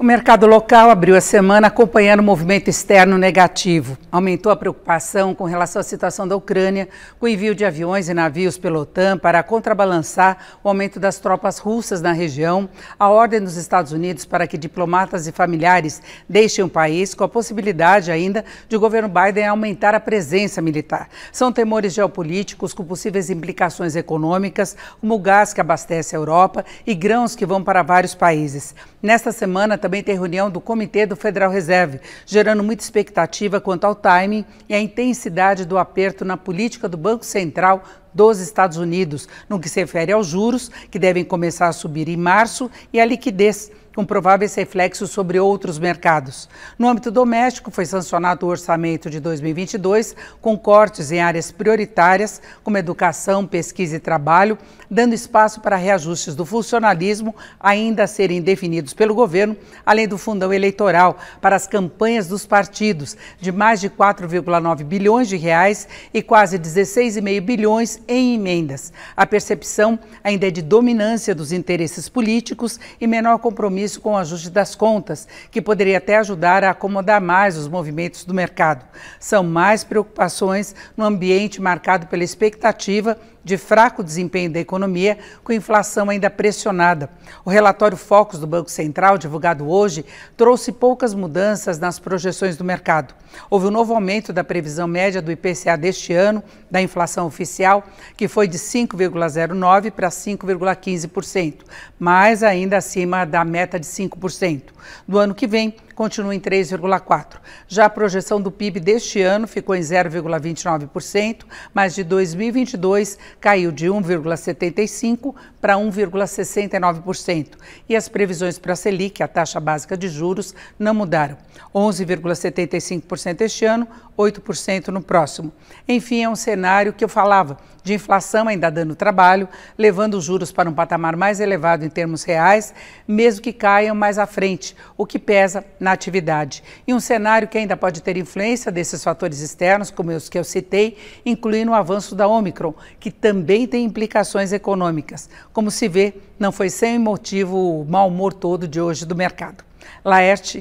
O mercado local abriu a semana acompanhando o movimento externo negativo. Aumentou a preocupação com relação à situação da Ucrânia, com o envio de aviões e navios pela OTAN para contrabalançar o aumento das tropas russas na região, a ordem dos Estados Unidos para que diplomatas e familiares deixem o país, com a possibilidade ainda de o governo Biden aumentar a presença militar. São temores geopolíticos com possíveis implicações econômicas, como o gás que abastece a Europa e grãos que vão para vários países. Nesta semana, também também tem reunião do Comitê do Federal Reserve, gerando muita expectativa quanto ao timing e a intensidade do aperto na política do Banco Central dos Estados Unidos, no que se refere aos juros, que devem começar a subir em março, e à liquidez com prováveis reflexos sobre outros mercados. No âmbito doméstico, foi sancionado o orçamento de 2022 com cortes em áreas prioritárias, como educação, pesquisa e trabalho, dando espaço para reajustes do funcionalismo ainda a serem definidos pelo governo, além do fundão eleitoral para as campanhas dos partidos, de mais de 4,9 bilhões de reais e quase 16,5 bilhões em emendas. A percepção ainda é de dominância dos interesses políticos e menor compromisso compromisso com o ajuste das contas, que poderia até ajudar a acomodar mais os movimentos do mercado. São mais preocupações no ambiente marcado pela expectativa de fraco desempenho da economia, com inflação ainda pressionada. O relatório Focus do Banco Central, divulgado hoje, trouxe poucas mudanças nas projeções do mercado. Houve um novo aumento da previsão média do IPCA deste ano, da inflação oficial, que foi de 5,09% para 5,15%, mas ainda acima da meta meta de 5%. Do ano que vem, continua em 3,4%. Já a projeção do PIB deste ano ficou em 0,29%, mas de 2022 caiu de 1,75% para 1,69%. E as previsões para a Selic, a taxa básica de juros, não mudaram. 11,75% este ano, 8% no próximo. Enfim, é um cenário que eu falava de inflação ainda dando trabalho, levando os juros para um patamar mais elevado em termos reais, mesmo que caiam mais à frente, o que pesa na na atividade. E um cenário que ainda pode ter influência desses fatores externos, como os que eu citei, incluindo o avanço da Omicron, que também tem implicações econômicas. Como se vê, não foi sem motivo o mau humor todo de hoje do mercado. Laerte.